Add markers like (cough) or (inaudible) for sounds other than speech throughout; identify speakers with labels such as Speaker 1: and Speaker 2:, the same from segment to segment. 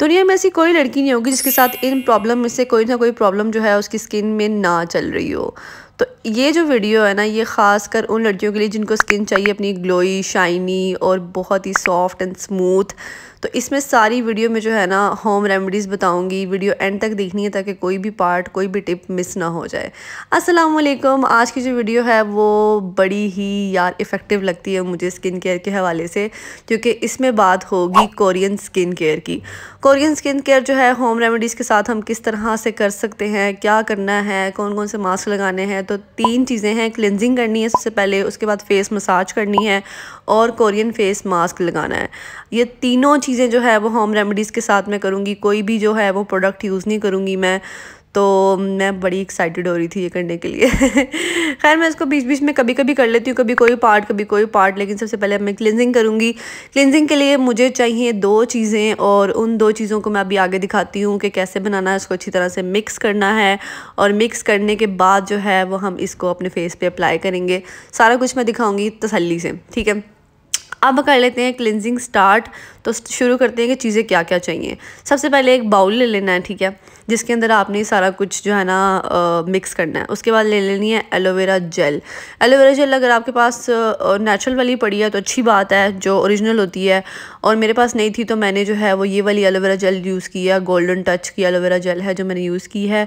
Speaker 1: दुनिया तो में ऐसी कोई लड़की नहीं होगी जिसके साथ इन प्रॉब्लम में से कोई ना कोई प्रॉब्लम जो है उसकी स्किन में ना चल रही हो तो ये जो वीडियो है ना ये ख़ास कर उन लड़कियों के लिए जिनको स्किन चाहिए अपनी ग्लोई शाइनी और बहुत ही सॉफ्ट एंड स्मूथ तो इसमें सारी वीडियो में जो है ना होम रेमेडीज़ बताऊंगी वीडियो एंड तक देखनी है ताकि कोई भी पार्ट कोई भी टिप मिस ना हो जाए असलम आज की जो वीडियो है वो बड़ी ही यार इफ़ेक्टिव लगती है मुझे स्किन केयर के हवाले से क्योंकि इसमें बात होगी कोरियन स्किन केयर की कोरियन स्किन केयर जो है होम रेमेडीज़ के साथ हम किस तरह से कर सकते हैं क्या करना है कौन कौन से मास्क लगाने हैं तो तीन चीज़ें हैं क्लिनजिंग करनी है सबसे पहले उसके बाद फेस मसाज करनी है और कोरियन फेस मास्क लगाना है ये तीनों चीज़ें जो है वो होम रेमेडीज़ के साथ मैं करूँगी कोई भी जो है वो प्रोडक्ट यूज़ नहीं करूँगी मैं तो मैं बड़ी एक्साइटेड हो रही थी ये करने के लिए (laughs) खैर मैं इसको बीच बीच में कभी कभी कर लेती हूँ कभी कोई पार्ट कभी कोई पार्ट लेकिन सबसे पहले मैं क्लिनजिंग करूँगी क्लिनजिंग के लिए मुझे चाहिए दो चीज़ें और उन दो चीज़ों को मैं अभी आगे दिखाती हूँ कि कैसे बनाना है इसको अच्छी तरह से मिक्स करना है और मिक्स करने के बाद जो है वो हम इसको अपने फेस पर अप्लाई करेंगे सारा कुछ मैं दिखाऊँगी तसली से ठीक है अब कर लेते हैं क्लिनजिंग स्टार्ट तो शुरू करते हैं कि चीज़ें क्या क्या चाहिए सबसे पहले एक बाउल ले लेना है ठीक है जिसके अंदर आपने सारा कुछ जो है ना मिक्स करना है उसके बाद ले लेनी है एलोवेरा जेल एलोवेरा जेल अगर आपके पास नेचुरल वाली पड़ी है तो अच्छी बात है जो ओरिजिनल होती है और मेरे पास नहीं थी तो मैंने जो है वो ये वाली एलोवेरा जेल यूज़ की है गोल्डन टच की एलोवेरा जेल है जो मैंने यूज़ की है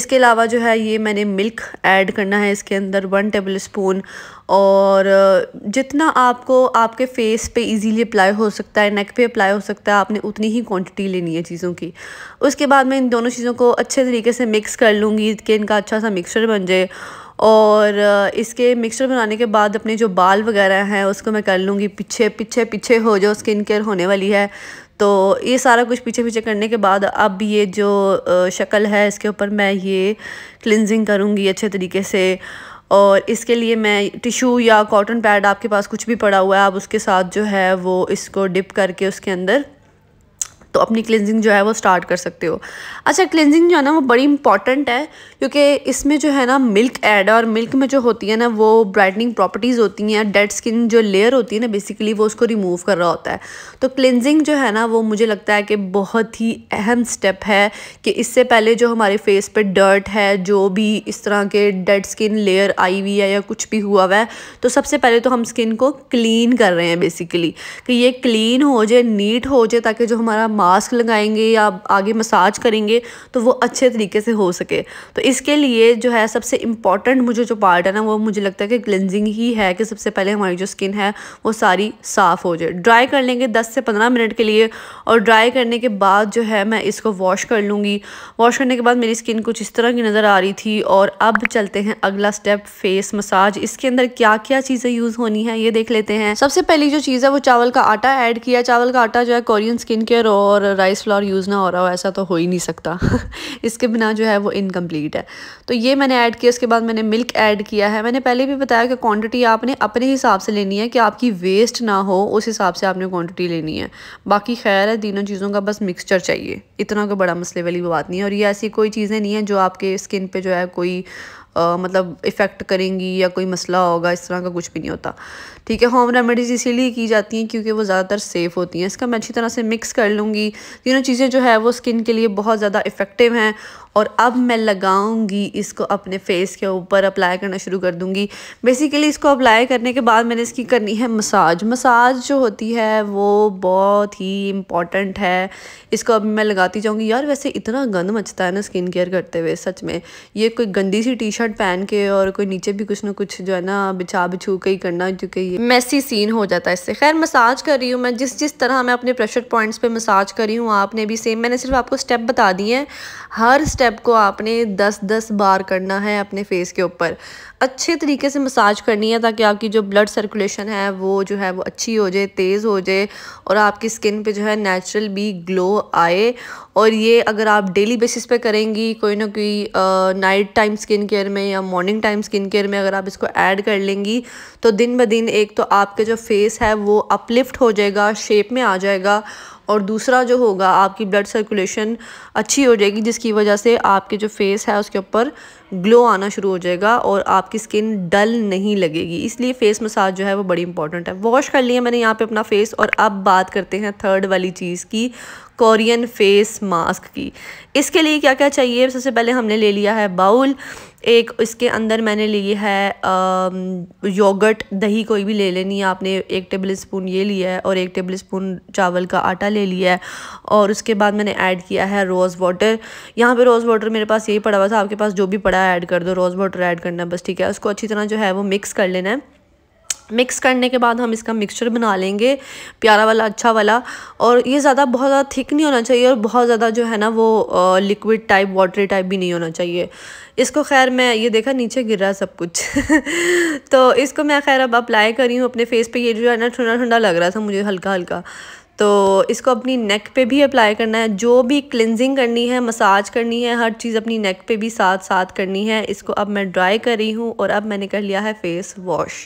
Speaker 1: इसके अलावा जो है ये मैंने मिल्क ऐड करना है इसके अंदर वन टेबल स्पून और जितना आपको आपके फेस पे इजीली अप्लाई हो सकता है नेक पे अप्लाई हो सकता है आपने उतनी ही क्वांटिटी लेनी है चीज़ों की उसके बाद मैं इन दोनों चीज़ों को अच्छे तरीके से मिक्स कर लूँगी कि इनका अच्छा सा मिक्सचर बन जाए और इसके मिक्सचर बनाने के बाद अपने जो बाल वगैरह हैं उसको मैं कर लूँगी पीछे पीछे पीछे हो जो स्किन केयर होने वाली है तो ये सारा कुछ पीछे पीछे करने के बाद अब ये जो शक्ल है इसके ऊपर मैं ये क्लिनजिंग करूँगी अच्छे तरीके से और इसके लिए मैं टिशू या कॉटन पैड आपके पास कुछ भी पड़ा हुआ है आप उसके साथ जो है वो इसको डिप करके उसके अंदर तो अपनी क्लिनजिंग जो है वो स्टार्ट कर सकते हो अच्छा क्लिनजिंग जो है ना वो बड़ी इंपॉर्टेंट है क्योंकि इसमें जो है ना मिल्क ऐड और मिल्क में जो होती है ना वो ब्राइटनिंग प्रॉपर्टीज़ होती हैं डेड स्किन जो लेयर होती है ना बेसिकली वो उसको रिमूव कर रहा होता है तो क्लिनजिंग जो है ना वो मुझे लगता है कि बहुत ही अहम स्टेप है कि इससे पहले जो हमारे फेस पर डर्ट है जो भी इस तरह के डेड स्किन लेयर आई हुई है या कुछ भी हुआ हुआ है तो सबसे पहले तो हम स्किन को क्लीन कर रहे हैं बेसिकली कि ये क्लीन हो जाए नीट हो जाए ताकि जो हमारा मास्क लगाएंगे या आगे मसाज करेंगे तो वो अच्छे तरीके से हो सके तो इसके लिए जो है सबसे इम्पॉर्टेंट मुझे जो पार्ट है ना वो मुझे लगता है कि क्लिनजिंग ही है कि सबसे पहले हमारी जो स्किन है वो सारी साफ़ हो जाए ड्राई कर लेंगे दस से पंद्रह मिनट के लिए और ड्राई करने के बाद जो है मैं इसको वॉश कर लूँगी वॉश करने के बाद मेरी स्किन कुछ इस तरह की नज़र आ रही थी और अब चलते हैं अगला स्टेप फेस मसाज इसके अंदर क्या क्या चीज़ें यूज़ होनी है ये देख लेते हैं सबसे पहली जो चीज़ है वो चावल का आटा ऐड किया चावल का आटा जो है कोरियन स्किन केयर और राइस फ्लावर यूज़ ना हो रहा हो ऐसा तो हो ही नहीं सकता (laughs) इसके बिना जो है वो इनकम्प्लीट है तो ये मैंने ऐड किया उसके बाद मैंने मिल्क ऐड किया है मैंने पहले भी बताया कि क्वांटिटी आपने अपने हिसाब से लेनी है कि आपकी वेस्ट ना हो उस हिसाब से आपने क्वान्टिटी लेनी है बाकी खैर है तीनों चीज़ों का बस मिक्सचर चाहिए इतना कोई तो बड़ा मसले वाली बात नहीं है और ये ऐसी कोई चीज़ें नहीं हैं जो आपके स्किन पर जो है कोई आ, मतलब इफ़ेक्ट करेंगी या कोई मसला होगा इस तरह का कुछ भी नहीं होता ठीक है होम रेमेडीज़ इसीलिए की जाती हैं क्योंकि वो ज़्यादातर सेफ़ होती हैं इसका मैं अच्छी तरह से मिक्स कर लूँगी तीनों चीज़ें जो है वो स्किन के लिए बहुत ज़्यादा इफ़ेक्टिव हैं और अब मैं लगाऊंगी इसको अपने फेस के ऊपर अप्लाई करना शुरू कर दूंगी बेसिकली इसको अप्लाई करने के बाद मैंने इसकी करनी है मसाज मसाज जो होती है वो बहुत ही इम्पॉर्टेंट है इसको अब मैं लगाती जाऊँगी यार वैसे इतना गंद मचता है ना स्किन केयर करते हुए सच में ये कोई गंदी सी टी शर्ट पहन के और कोई नीचे भी कुछ ना कुछ जो है ना बिछा बिछू के ही करना क्योंकि ये मैसी सीन हो जाता है इससे खैर मसाज कर रही हूँ मैं जिस जिस तरह मैं अपने प्रेशर पॉइंट्स पर मसाज कर रही हूँ आपने भी सेम मैंने सिर्फ आपको स्टेप बता दिए हैं हर स्टेप को आपने 10-10 बार करना है अपने फेस के ऊपर अच्छे तरीके से मसाज करनी है ताकि आपकी जो ब्लड सर्कुलेशन है वो जो है वो अच्छी हो जाए तेज़ हो जाए और आपकी स्किन पे जो है नेचुरल भी ग्लो आए और ये अगर आप डेली बेसिस पे करेंगी कोई ना कोई नाइट टाइम स्किन केयर में या मॉर्निंग टाइम स्किन केयर में अगर आप इसको ऐड कर लेंगी तो दिन ब दिन एक तो आपके जो फेस है वो अपलिफ्ट हो जाएगा शेप में आ जाएगा और दूसरा जो होगा आपकी ब्लड सर्कुलेशन अच्छी हो जाएगी जिसकी वजह से आपके जो फेस है उसके ऊपर ग्लो आना शुरू हो जाएगा और आपकी स्किन डल नहीं लगेगी इसलिए फेस मसाज जो है वो बड़ी इंपॉर्टेंट है वॉश कर लिया मैंने यहाँ पे अपना फेस और अब बात करते हैं थर्ड वाली चीज़ की कोरियन फेस मास्क की इसके लिए क्या क्या चाहिए सबसे पहले हमने ले लिया है बाउल एक इसके अंदर मैंने ली है योगर्ट दही कोई भी ले लेनी है आपने एक टेबल स्पून ये लिया है और एक टेबल स्पून चावल का आटा ले लिया है और उसके बाद मैंने ऐड किया है रोज़ वाटर यहाँ पे रोज़ वाटर मेरे पास यही पड़ा हुआ था आपके पास जो भी पड़ा ज़ीरा ऐड कर दो रोज़ वाटर ऐड करना है बस ठीक है उसको अच्छी तरह जो है वो मिक्स कर लेना है मिक्स करने के बाद हम इसका मिक्सचर बना लेंगे प्यारा वाला अच्छा वाला और ये ज़्यादा बहुत ज़्यादा थिक नहीं होना चाहिए और बहुत ज़्यादा जो है ना वो लिक्विड टाइप वाटरी टाइप भी नहीं होना चाहिए इसको खैर मैं ये देखा नीचे गिर रहा सब कुछ (laughs) तो इसको मैं खैर अब अप्लाई कर रही हूँ अपने फेस पे ये जो है ना ठंडा ठंडा लग रहा था मुझे हल्का हल्का तो इसको अपनी नेक पे भी अप्लाई करना है जो भी क्लिनजिंग करनी है मसाज करनी है हर चीज़ अपनी नेक पे भी साथ साथ करनी है इसको अब मैं ड्राई कर रही हूँ और अब मैंने कर लिया है फेस वॉश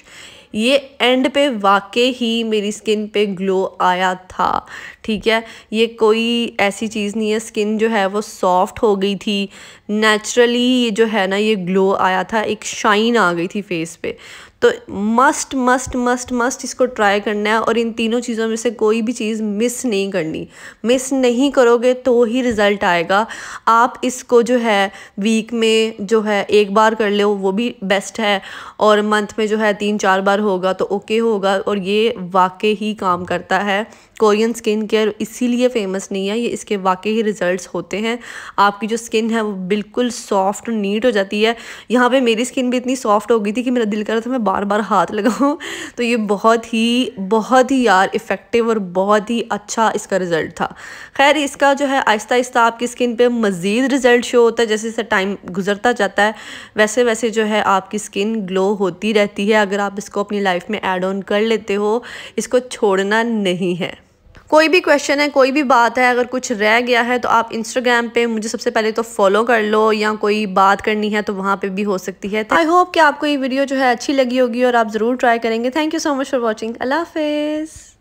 Speaker 1: ये एंड पे वाकई ही मेरी स्किन पे ग्लो आया था ठीक है ये कोई ऐसी चीज़ नहीं है स्किन जो है वो सॉफ्ट हो गई थी नेचुरली ये जो है ना ये ग्लो आया था एक शाइन आ गई थी फेस पे तो मस्ट मस्ट मस्ट मस्ट इसको ट्राई करना है और इन तीनों चीज़ों में से कोई भी चीज़ मिस नहीं करनी मिस नहीं करोगे तो ही रिज़ल्ट आएगा आप इसको जो है वीक में जो है एक बार कर लो वो भी बेस्ट है और मंथ में जो है तीन चार बार होगा तो ओके होगा और ये वाकई ही काम करता है कोरियन स्किन केयर इसीलिए फेमस नहीं है ये इसके वाकई ही रिजल्ट्स होते हैं आपकी जो स्किन है वो बिल्कुल सॉफ्ट नीट हो जाती है यहाँ पे मेरी स्किन भी इतनी सॉफ्ट हो गई थी कि मेरा दिल कर रहा था मैं बार बार हाथ लगाऊँ (laughs) तो ये बहुत ही बहुत ही यार इफ़ेक्टिव और बहुत ही अच्छा इसका रिज़ल्ट था खैर इसका जो है आहिस्ता आहिस्ता आपकी स्किन पर मज़ीद रिज़ल्ट शो होता है जैसे जैसे टाइम गुजरता जाता है वैसे वैसे जो है आपकी स्किन ग्लो होती रहती है अगर आप इसको अपनी लाइफ में एड ऑन कर लेते हो इसको छोड़ना नहीं है कोई भी क्वेश्चन है कोई भी बात है अगर कुछ रह गया है तो आप इंस्टाग्राम पे मुझे सबसे पहले तो फॉलो कर लो या कोई बात करनी है तो वहाँ पे भी हो सकती है आई होप कि आपको ये वीडियो जो है अच्छी लगी होगी और आप ज़रूर ट्राई करेंगे thank you so much for watching अल्लाह हाफिज़